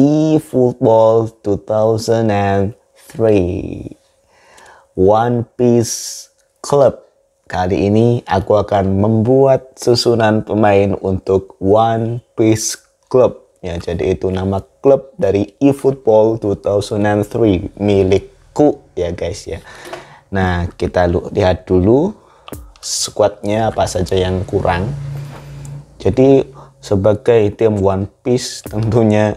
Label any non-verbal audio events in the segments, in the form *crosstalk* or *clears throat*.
eFootball 2003 One Piece Club. Kali ini aku akan membuat susunan pemain untuk One Piece Club. Ya, jadi itu nama klub dari eFootball 2003 milikku ya guys ya. Nah, kita lihat dulu squadnya apa saja yang kurang. Jadi sebagai tim One Piece tentunya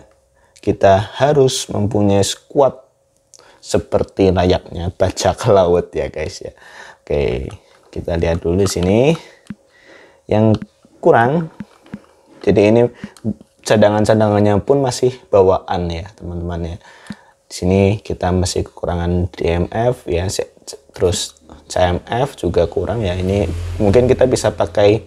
kita harus mempunyai squad seperti layaknya bajak *laughs* laut ya guys ya. Oke, kita lihat dulu di sini. Yang kurang, jadi ini cadangan-cadangannya pun masih bawaan ya teman-teman ya. Di sini kita masih kekurangan DMF ya, terus CMF juga kurang ya. Ini mungkin kita bisa pakai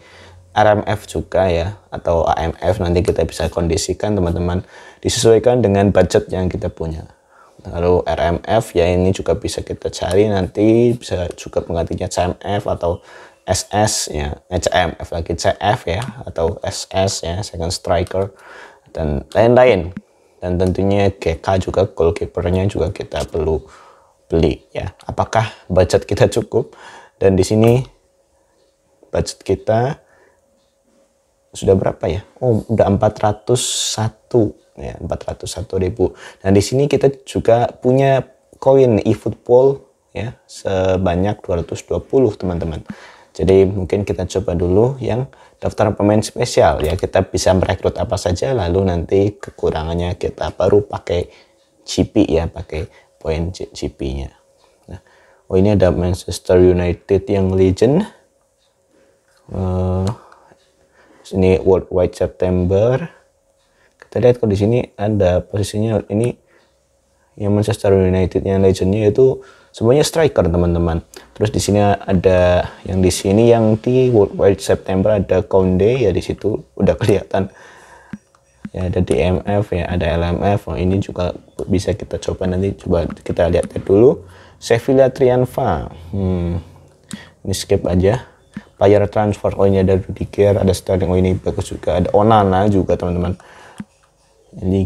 RMF juga ya atau AMF nanti kita bisa kondisikan teman-teman disesuaikan dengan budget yang kita punya lalu RMF ya ini juga bisa kita cari nanti bisa juga menggantinya CMF atau SS ya eh, CMF lagi CF ya atau SS ya second striker dan lain-lain dan tentunya GK juga goalkeepernya juga kita perlu beli ya apakah budget kita cukup dan di sini budget kita sudah berapa ya? Oh, udah 401 ya, 401 ribu. Nah, di sini kita juga punya koin eFootball ya sebanyak 220 teman-teman. Jadi mungkin kita coba dulu yang daftar pemain spesial ya kita bisa merekrut apa saja lalu nanti kekurangannya kita baru pakai GP ya pakai poin GP-nya. Nah, oh ini ada Manchester United yang legend. Uh, ini worldwide September kita lihat kalau di sini ada posisinya ini yang Manchester United yang legendnya itu semuanya striker teman-teman terus di sini ada yang di sini yang di worldwide September ada Conde ya di situ udah kelihatan ya ada DMF ya ada LMF oh, ini juga bisa kita coba nanti coba kita lihat dulu Sevilla Trianfa hmm, ini skip aja player transfer oh ini ada Rudiger ada Sterling oh ini bagus juga ada Onana juga teman-teman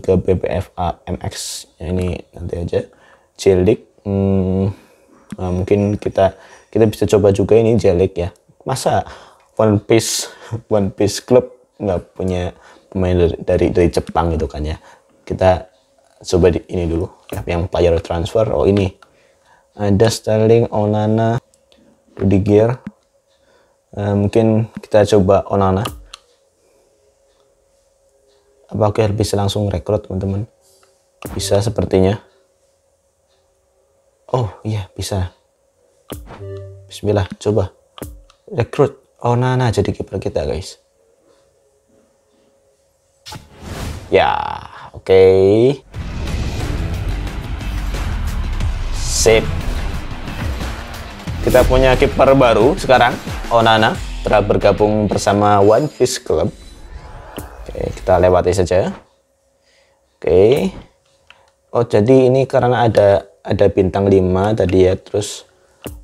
ke BBFA MX ya, ini nanti aja Jelik hmm, nah mungkin kita kita bisa coba juga ini Jelik ya masa One Piece *laughs* One Piece Club nggak punya pemain dari, dari dari Jepang gitu kan ya kita coba di, ini dulu ya, yang player transfer oh ini ada Sterling Onana Rudiger Eh, mungkin kita coba Onana apakah bisa langsung rekrut teman-teman bisa sepertinya oh iya bisa Bismillah coba rekrut Onana jadi keeper kita guys ya oke okay. sip kita punya kiper baru sekarang Onana telah bergabung bersama One Piece Club. Oke, kita lewati saja. Oke. Oh, jadi ini karena ada ada bintang 5 tadi ya, terus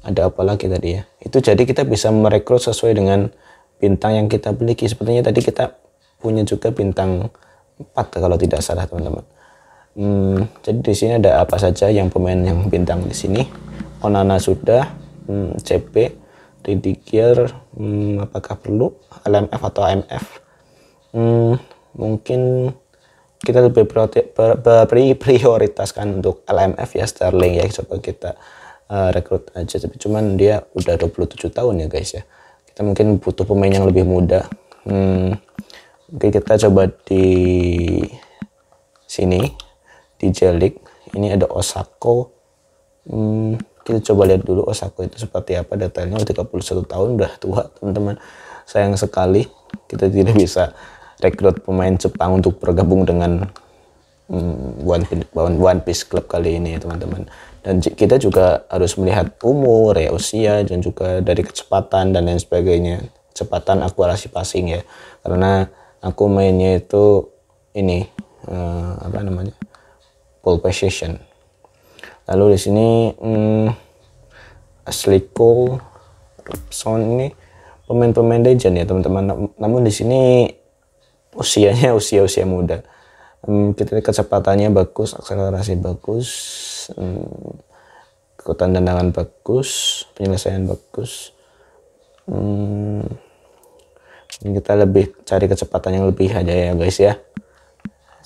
ada apa lagi tadi ya? Itu jadi kita bisa merekrut sesuai dengan bintang yang kita miliki. Sepertinya tadi kita punya juga bintang 4 kalau tidak salah, teman-teman. Hmm, jadi di sini ada apa saja yang pemain yang bintang di sini? Onana sudah, hmm, CP dipikir hmm, apakah perlu LMF atau AMF hmm, mungkin kita lebih prioritaskan untuk LMF ya Sterling ya coba kita uh, rekrut aja tapi cuman dia udah 27 tahun ya guys ya kita mungkin butuh pemain yang lebih muda hmm, Oke kita coba di sini di Jelik. Ini ada Osako. Hmm, kita coba lihat dulu Osako oh, itu seperti apa detailnya 31 tahun udah tua teman-teman sayang sekali kita tidak bisa rekrut pemain Jepang untuk bergabung dengan um, One, Piece, One Piece Club kali ini teman-teman dan kita juga harus melihat umur ya usia dan juga dari kecepatan dan lain sebagainya kecepatan akurasi passing ya karena aku mainnya itu ini uh, apa namanya pole position lalu di sini hmm, Asliko Son ini pemain-pemain legend ya teman-teman namun di sini usianya usia-usia muda hmm, kita kecepatannya bagus akselerasi bagus hmm, kekuatan tendangan bagus penyelesaian bagus hmm, kita lebih cari kecepatan yang lebih aja ya guys ya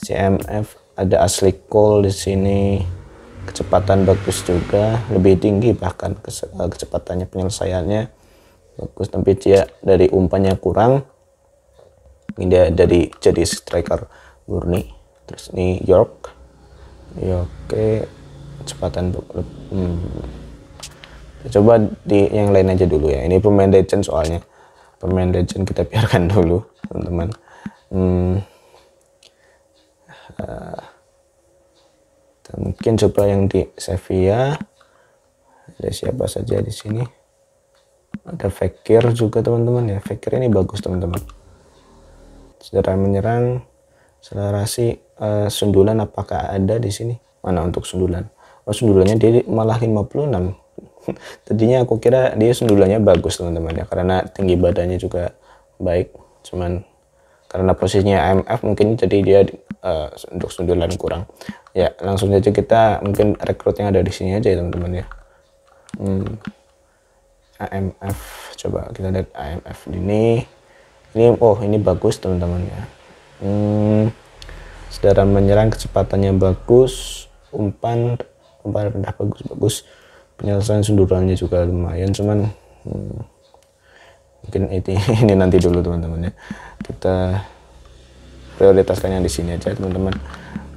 CMF ada asli call di sini kecepatan bagus juga lebih tinggi bahkan eh, kecepatannya penyelesaiannya bagus tapi dia dari umpannya kurang ini dia dari jadi striker murni terus ini York ya oke kecepatan hmm. coba di yang lain aja dulu ya ini pemain legend soalnya pemain legend kita biarkan *laughs* dulu teman-teman hmm. Eh, kita mungkin coba yang di Sevilla ada siapa saja di sini ada Fekir juga teman-teman ya Fekir ini bagus teman-teman secara menyerang selerasi uh, eh, sundulan apakah ada di sini mana untuk sundulan oh sundulannya dia malah 56 *laughs* tadinya aku kira dia sundulannya bagus teman-teman ya karena tinggi badannya juga baik cuman karena posisinya AMF mungkin jadi dia uh, untuk sundulan kurang ya langsung saja kita mungkin rekrut yang ada di sini aja ya teman-teman ya hmm. IMF coba kita lihat AMF ini ini oh ini bagus teman-teman ya hmm. saudara menyerang kecepatannya bagus umpan umpan rendah bagus bagus penyelesaian sundulannya juga lumayan cuman hmm, mungkin ini, *laughs* ini nanti dulu teman-teman ya kita prioritaskan yang di sini aja teman-teman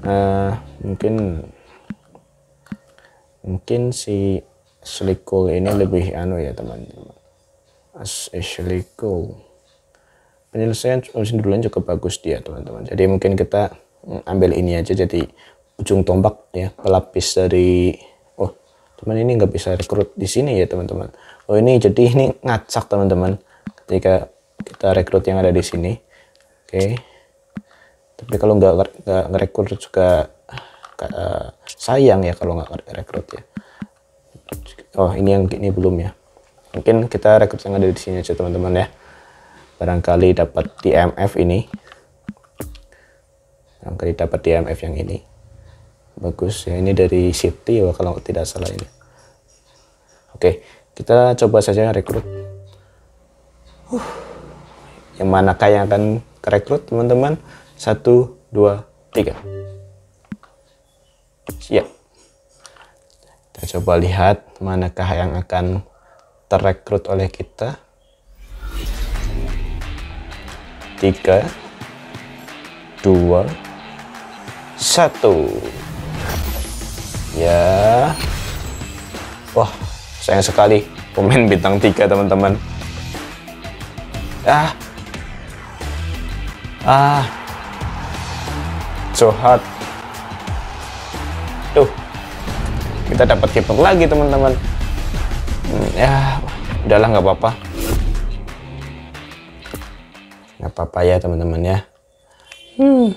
uh, mungkin mungkin si selikul ini lebih anu ya teman-teman as selikul penyelesaian duluan cukup bagus dia teman-teman jadi mungkin kita mm, ambil ini aja jadi ujung tombak ya pelapis dari oh teman ini nggak bisa rekrut di sini ya teman-teman oh ini jadi ini ngacak teman-teman ketika kita rekrut yang ada di sini oke okay. tapi kalau nggak nggak ngerekrut juga uh, sayang ya kalau nggak rekrut ya oh ini yang ini belum ya mungkin kita rekrut yang ada di sini aja teman-teman ya barangkali dapat DMF ini barangkali dapat DMF yang ini bagus ya ini dari City ya, kalau tidak salah ini oke kita coba saja rekrut uh, yang manakah yang akan kerekrut teman-teman satu dua tiga siap kita coba lihat manakah yang akan terrekrut oleh kita tiga dua satu ya wah sayang sekali pemain bintang tiga teman-teman ah ah so hot. tuh kita dapat kiper lagi teman-teman hmm, ya udahlah nggak apa-apa nggak apa-apa ya teman-teman ya hmm.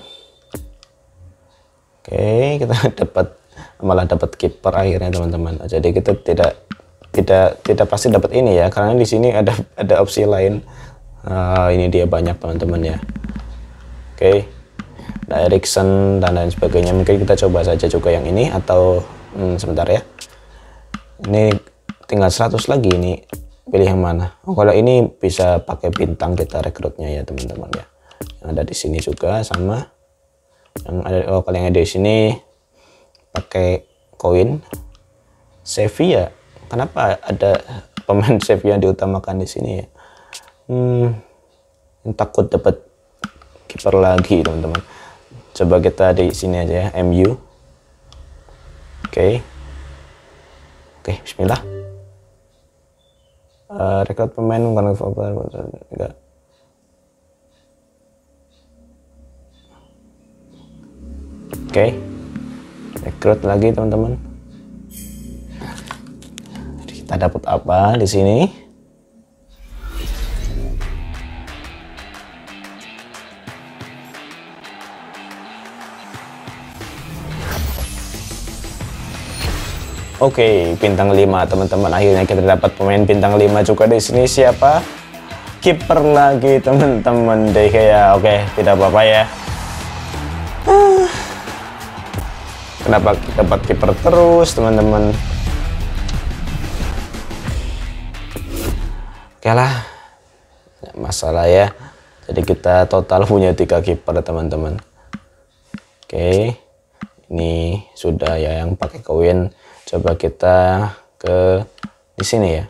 oke kita *laughs* dapat malah dapat kiper akhirnya teman-teman jadi kita tidak tidak tidak pasti dapat ini ya karena di sini ada ada opsi lain uh, ini dia banyak teman-teman ya oke okay. ada Ericsson dan lain sebagainya mungkin kita coba saja juga yang ini atau hmm, sebentar ya ini tinggal 100 lagi ini pilih yang mana oh, kalau ini bisa pakai bintang kita rekrutnya ya teman-teman ya yang ada di sini juga sama yang ada oh kalau yang ada di sini pakai koin Sevilla kenapa ada pemain *laughs* Sevilla yang diutamakan di sini ya hmm, takut dapat kiper lagi teman-teman coba kita di sini aja ya MU oke okay. oke okay, Bismillah uh, rekrut pemain bukan favor enggak oke okay. rekrut lagi teman-teman kita dapat apa di sini Oke, okay, bintang 5 teman-teman. Akhirnya kita dapat pemain bintang 5 juga di sini siapa? Kiper lagi teman-teman deh kayak oke, okay, tidak apa-apa ya. *sighs* Kenapa dapat kiper terus, teman-teman? Oke okay lah. Masalah ya. Jadi kita total punya tiga kiper, teman-teman. Oke. Okay. Ini sudah ya yang pakai koin coba kita ke di sini ya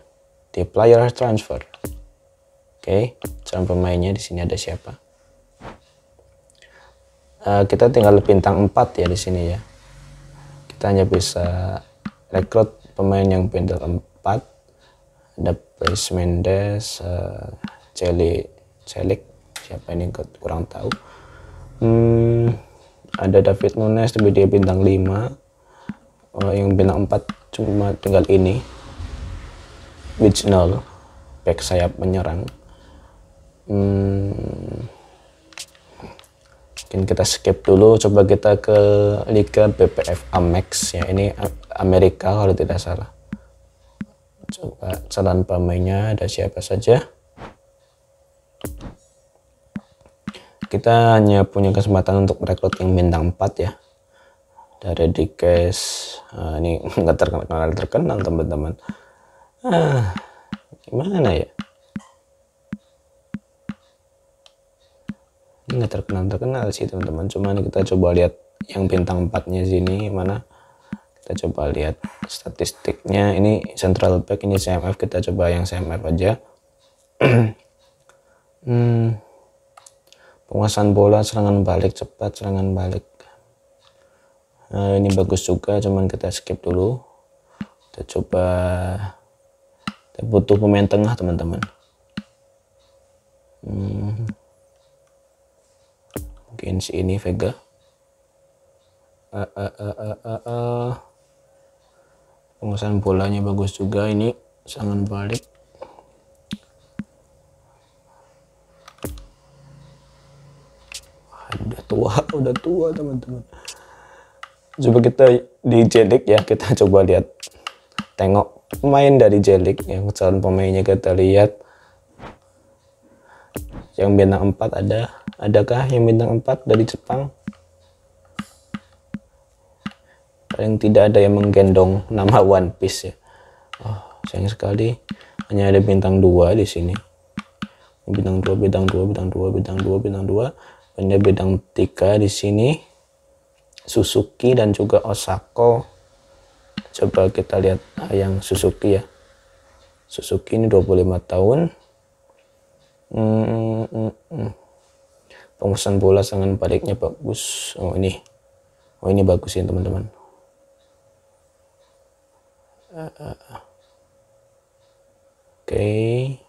di player transfer oke okay. calon pemainnya di sini ada siapa uh, kita tinggal bintang 4 ya di sini ya kita hanya bisa rekrut pemain yang bintang 4 ada placement Mendes uh, Celi Celik siapa ini kurang tahu hmm, ada David Nunes tapi dia bintang 5 uh, yang bintang empat cuma tinggal ini which null back sayap menyerang hmm, mungkin kita skip dulu coba kita ke Liga BPF Amex ya ini Amerika kalau tidak salah coba calon pemainnya ada siapa saja kita hanya punya kesempatan untuk merekrut yang bintang 4 ya dari di case eh, ini *laughs* nggak terkenal terkenal teman-teman ah gimana ya nggak terkenal terkenal sih teman-teman cuman kita coba lihat yang bintang empatnya sini mana kita coba lihat statistiknya ini central pack ini CMF kita coba yang CMF aja *clears throat* hmm, penguasaan bola serangan balik cepat serangan balik Nah, ini bagus juga cuman kita skip dulu kita coba kita butuh pemain tengah teman-teman hmm. mungkin si ini Vega uh, uh, uh, uh, bolanya bagus juga ini sangat balik udah tua *laughs* udah tua teman-teman coba kita di jelik ya kita *laughs* coba lihat tengok pemain dari jelik yang calon pemainnya kita lihat yang bintang 4 ada adakah yang bintang 4 dari Jepang paling tidak ada yang menggendong nama One Piece ya oh, sayang sekali hanya ada bintang 2 di sini bintang 2 bintang 2 bintang 2 bintang 2 bintang 2 hanya bintang 3 di sini Suzuki dan juga Osako coba kita lihat ah, yang Suzuki ya Suzuki ini 25 tahun hmm, hmm, hmm. pengusahaan bola sangat baliknya bagus oh ini oh ini bagus ya teman-teman uh, uh, uh. Oke. Okay.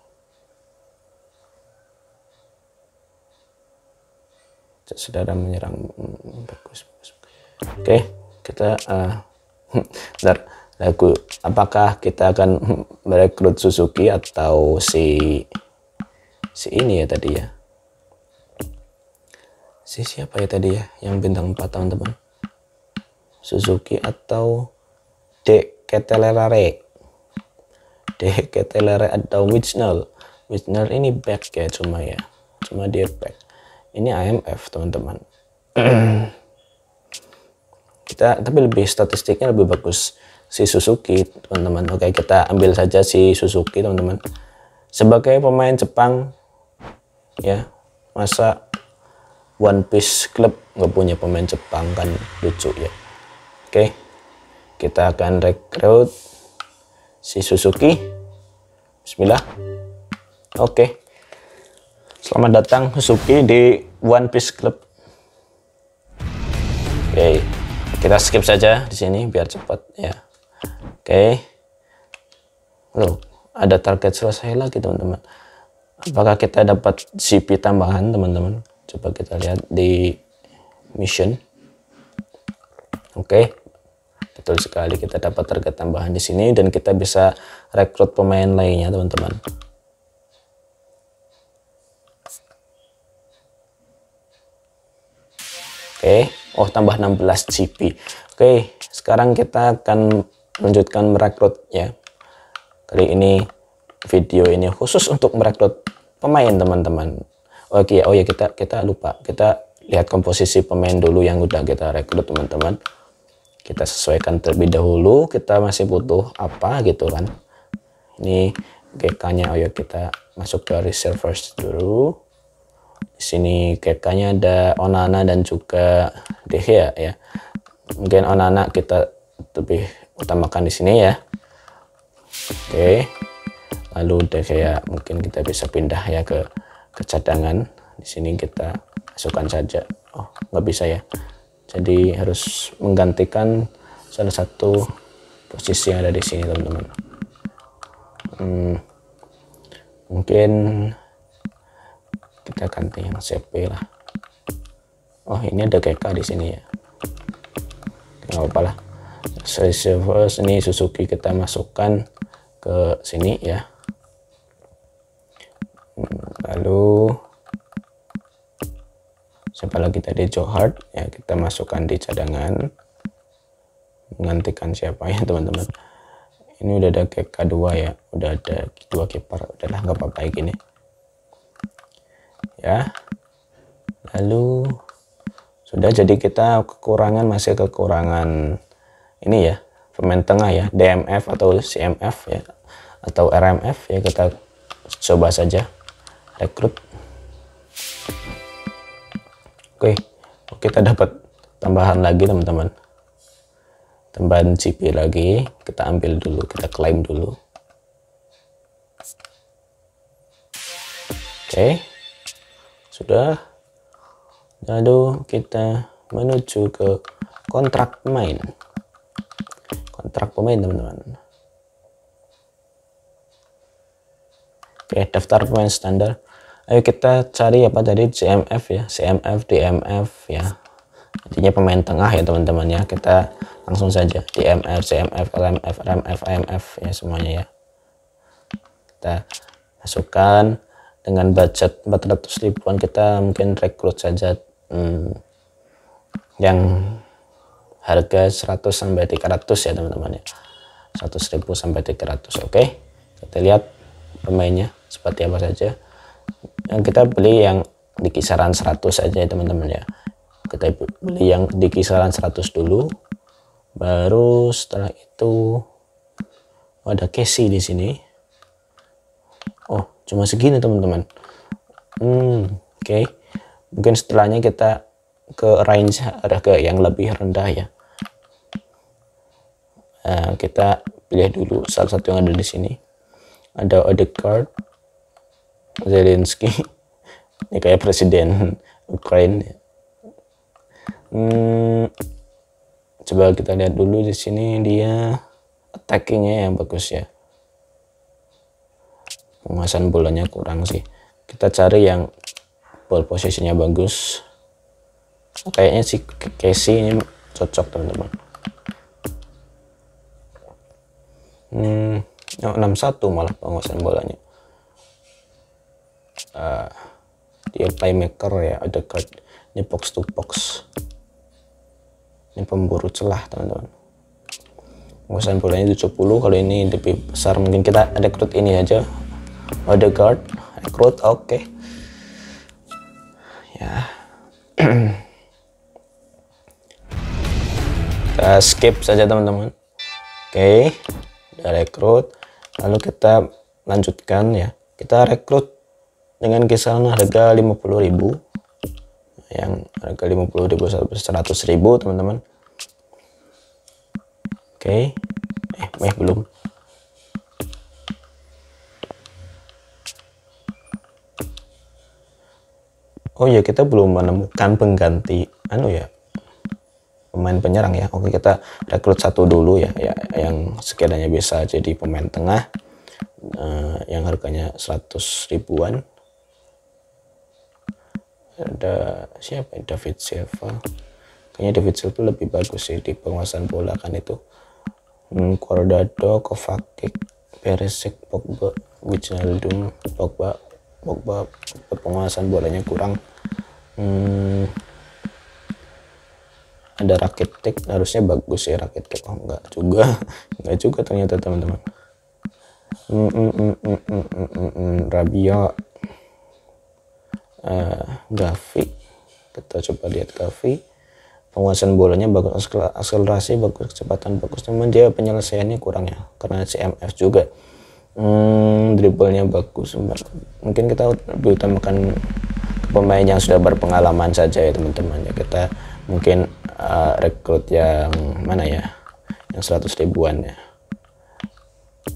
sedara menyerang hmm, bagus, bagus oke kita uh, *laughs* bentar lagu apakah kita akan *laughs* merekrut Suzuki atau si si ini ya tadi ya si siapa ya tadi ya yang bintang 4 teman-teman Suzuki atau De Ketelerare De Ketelerare atau Wisnell Wisnell ini back ya cuma ya cuma dia back ini IMF teman-teman *clears throat* kita tapi lebih statistiknya lebih bagus si Suzuki teman-teman oke kita ambil saja si Suzuki teman-teman sebagai pemain Jepang ya masa One Piece Club nggak punya pemain Jepang kan lucu ya oke kita akan rekrut si Suzuki Bismillah oke selamat datang Suzuki di One Piece Club oke kita skip saja di sini biar cepat ya oke okay. loh ada target selesai lagi teman-teman apakah kita dapat CP tambahan teman-teman coba kita lihat di mission oke okay. betul sekali kita dapat target tambahan di sini dan kita bisa rekrut pemain lainnya teman-teman oke okay oh tambah 16 GB oke sekarang kita akan lanjutkan merekrut ya kali ini video ini khusus untuk merekrut pemain teman-teman oke oh ya kita kita lupa kita lihat komposisi pemain dulu yang udah kita rekrut teman-teman kita sesuaikan terlebih dahulu kita masih butuh apa gitu kan ini GK nya oh ya kita masuk ke reserve first dulu di sini kekanya ada Onana dan juga De ya. Mungkin Onana kita lebih utamakan di sini ya. Oke. Lalu De Gea mungkin kita bisa pindah ya ke ke cadangan. Di sini kita masukkan saja. Oh, nggak bisa ya. Jadi harus menggantikan salah satu posisi yang ada di sini teman-teman. Hmm, mungkin kita ganti yang CP lah oh ini ada GK di sini ya nggak apa lah Service ini Suzuki kita masukkan ke sini ya lalu siapa lagi tadi Johard ya kita masukkan di cadangan menggantikan siapa ya *laughs* teman-teman ini udah ada GK2 ya udah ada dua kiper Udah nggak apa-apa gini gini ya lalu sudah jadi kita kekurangan masih kekurangan ini ya pemain tengah ya DMF atau CMF ya atau RMF ya kita coba saja rekrut oke kita dapat tambahan lagi teman-teman tambahan CP lagi kita ambil dulu kita klaim dulu oke okay sudah lalu kita menuju ke kontrak pemain kontrak pemain teman-teman oke daftar pemain standar ayo kita cari apa tadi CMF ya CMF DMF ya artinya pemain tengah ya teman-teman ya kita langsung saja DMF CMF LMF RMF AMF ya semuanya ya kita masukkan dengan budget 400 ribuan kita mungkin rekrut saja hmm, yang harga 100 sampai 300 ya teman-teman ya 100 ribu sampai 300 oke okay. kita lihat pemainnya seperti apa saja yang kita beli yang di kisaran 100 saja teman-teman ya kita beli yang di kisaran 100 dulu baru setelah itu ada Casey di sini cuma segini teman-teman hmm oke okay. mungkin setelahnya kita ke range ke yang lebih rendah ya nah, kita pilih dulu salah satu yang ada di sini ada Odegaard Zelensky *laughs* ini kayak presiden Ukraina hmm, coba kita lihat dulu di sini dia attackingnya yang bagus ya penguasaan bolanya kurang sih kita cari yang ball posisinya bagus kayaknya si Casey ini cocok teman-teman hmm, oh, 61 malah penguasaan bolanya uh, dia playmaker ya ada card ini box to box ini pemburu celah teman-teman penguasaan bolanya 70 kalau ini lebih besar mungkin kita rekrut ini aja Odegaard, rekrut oke. Okay. Ya. *clears throat* kita skip saja teman-teman. Oke, okay. rekrut. Lalu kita lanjutkan ya. Kita rekrut dengan kisaran harga 50.000 yang harga 50.000 100.000 teman-teman. Oke. Okay. Eh, eh belum. oh iya kita belum menemukan pengganti anu ya pemain penyerang ya oke kita rekrut satu dulu ya, ya yang sekiranya bisa jadi pemain tengah uh, yang harganya 100 ribuan ada siapa ya? David Silva kayaknya David Silva lebih bagus sih di penguasaan bola kan itu hmm, Cordado Kovacic Perisic Pogba Wijnaldum Pogba Pogba penguasaan bolanya kurang hmm, ada rakit tik harusnya bagus ya rakit tik oh enggak juga *laughs* enggak juga ternyata teman-teman mm, Rabia uh, Gavi kita coba lihat Gavi penguasaan bolanya bagus akselerasi bagus kecepatan bagus teman dia penyelesaiannya kurang ya karena CMF juga hmm, dribblenya bagus mungkin kita lebih utamakan pemain yang sudah berpengalaman saja ya teman-teman ya kita mungkin uh, rekrut yang mana ya yang 100 ribuan ya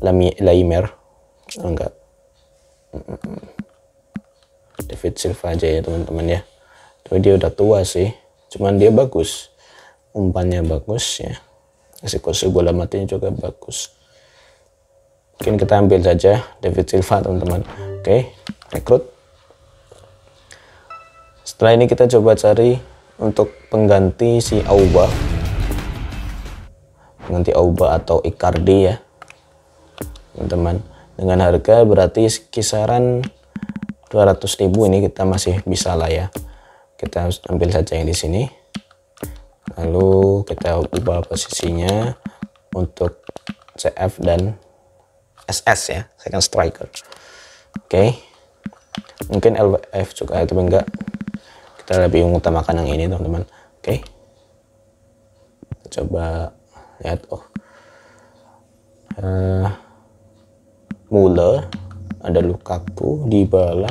Lami Laimer oh, enggak David Silva aja ya teman-teman ya tapi dia udah tua sih cuman dia bagus umpannya bagus ya eksekusi bola matinya juga bagus mungkin kita ambil saja David Silva teman-teman oke rekrut setelah ini kita coba cari untuk pengganti si Auba. Pengganti Auba atau Icardi ya. Teman-teman. Dengan harga berarti kisaran 200.000 ini kita masih bisa lah ya. Kita ambil saja yang di sini. Lalu kita ubah posisinya untuk CF dan SS ya, second striker. Oke. Okay. Mungkin LF juga atau ya, enggak kita lebih mengutamakan yang ini teman-teman oke okay. coba lihat oh uh, eh, Muller ada Lukaku di bala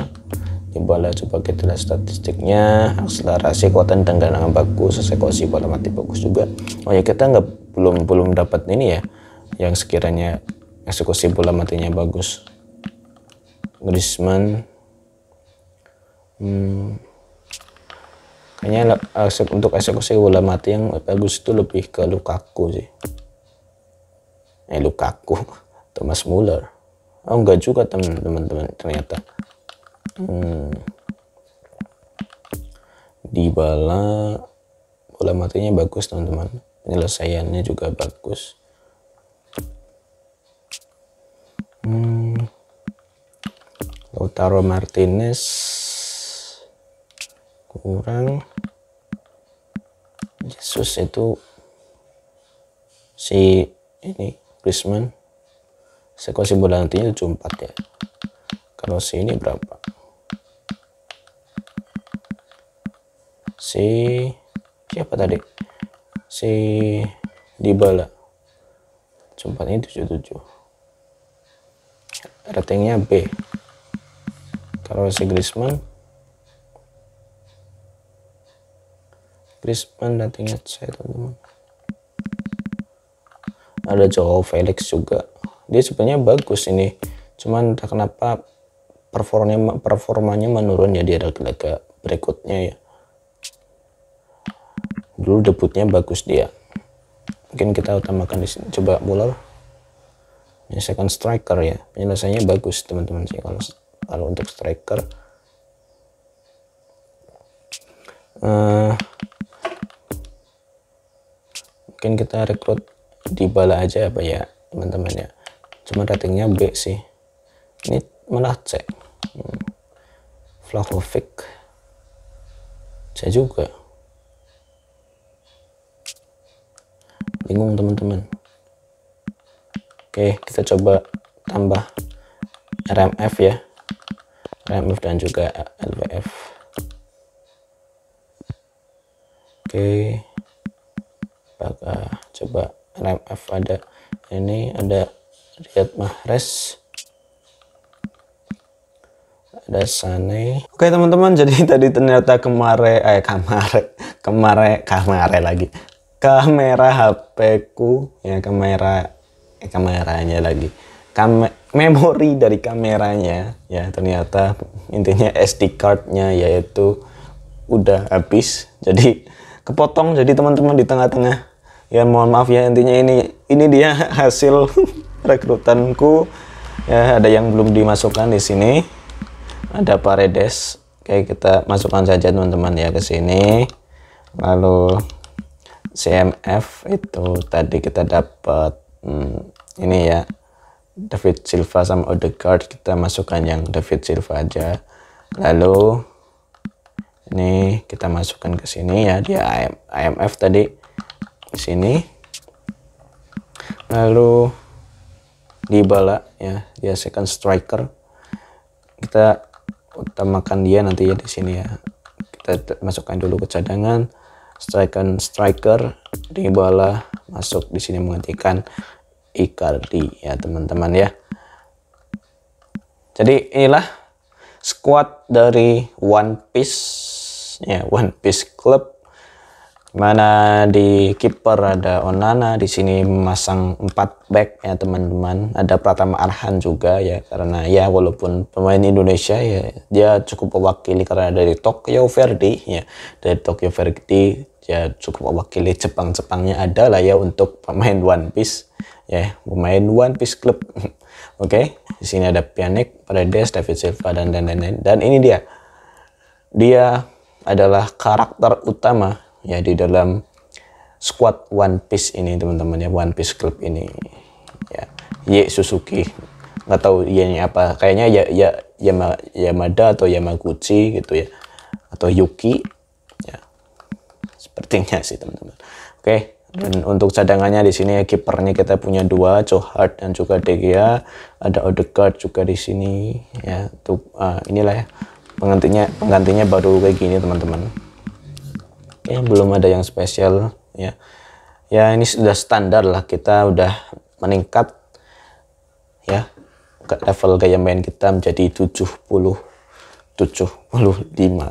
di bala coba kita lihat statistiknya akselerasi kekuatan dan gerangan bagus sekosi bola mati bagus juga oh ya kita nggak belum belum dapat ini ya yang sekiranya eksekusi bola matinya bagus Griezmann hmm, eksek, untuk eksekusi bola mati yang bagus itu lebih ke Lukaku sih. Eh Lukaku, *laughs* Thomas Muller. Oh enggak juga teman-teman ternyata. Hmm. bala bola matinya bagus teman-teman. Penyelesaiannya juga bagus. Hmm. Lautaro Martinez kurang Yesus itu si ini Griezmann skor si bola nantinya empat ya kalau si ini berapa si siapa tadi si Dybala sempat ini 77 ratingnya B kalau si Griezmann Griezmann dan ingat saya teman-teman ada Joao Felix juga dia sebenarnya bagus ini cuman entah kenapa performanya performanya menurun ya di laga-laga berikutnya ya dulu debutnya bagus dia mungkin kita utamakan di sini coba Muller menyelesaikan striker ya penyelesaiannya bagus teman-teman sih kalau kalau untuk striker uh, mungkin kita rekrut di bala aja apa ya, ya teman-teman ya cuma ratingnya B sih ini malah C hmm. Vlahovic C juga bingung teman-teman oke kita coba tambah RMF ya RMF dan juga LVF oke apakah eh, coba RMF ada ini ada Riyad Mahrez ada Sane oke teman-teman jadi *laughs* tadi ternyata kemarin eh kemarin kemarin kemarin lagi kamera HP ku ya kamera eh, kameranya lagi Kame memori dari kameranya ya ternyata intinya SD cardnya yaitu udah habis jadi kepotong jadi teman-teman di tengah-tengah ya mohon maaf ya intinya ini ini dia *laughs* hasil *laughs* rekrutanku ya ada yang belum dimasukkan di sini ada paredes oke kita masukkan saja teman-teman ya ke sini lalu CMF itu tadi kita dapat hmm, ini ya David Silva sama Odegaard kita masukkan yang David Silva aja lalu ini kita masukkan ke sini ya dia imf tadi di sini lalu di bala ya dia second striker kita utamakan dia nanti ya di sini ya kita masukkan dulu ke cadangan striker striker di bala masuk di sini menggantikan Icardi ya teman-teman ya jadi inilah squad dari One Piece ya One Piece Club Mana di kiper ada Onana, di sini memasang empat back ya teman-teman. Ada Pratama Arhan juga ya karena ya walaupun pemain Indonesia ya dia cukup mewakili karena dari Tokyo Verdy ya. Dari Tokyo Verdy ya cukup mewakili Jepang-Jepangnya adalah ya untuk pemain One Piece ya, pemain One Piece Club. *laughs* Oke, okay. di sini ada Pianek, Paredes, David Silva dan dan dan Dan ini dia, dia adalah karakter utama ya di dalam squad One Piece ini teman-teman ya One Piece Club ini ya Y Suzuki nggak tahu Y nya apa kayaknya ya ya Yama, Yamada atau Yamaguchi gitu ya atau Yuki ya sepertinya sih teman-teman oke dan untuk cadangannya di sini ya kipernya kita punya dua Johart dan juga Degia ada Odegaard juga di sini ya tuh uh, inilah ya penggantinya penggantinya baru kayak gini teman-teman ya belum ada yang spesial ya ya ini sudah standar lah kita udah meningkat ya ke level gaya main kita menjadi 70 75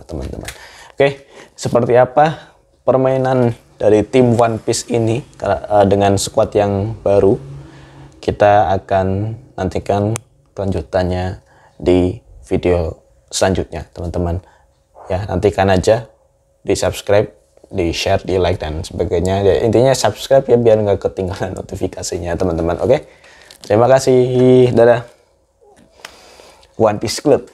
teman-teman oke seperti apa permainan dari tim One Piece ini eh, dengan squad yang baru kita akan nantikan kelanjutannya di video selanjutnya teman-teman ya nantikan aja di subscribe di share, di like dan sebagainya. Ya, intinya subscribe ya biar nggak ketinggalan notifikasinya teman-teman. Oke, terima kasih, dadah. One Piece Club.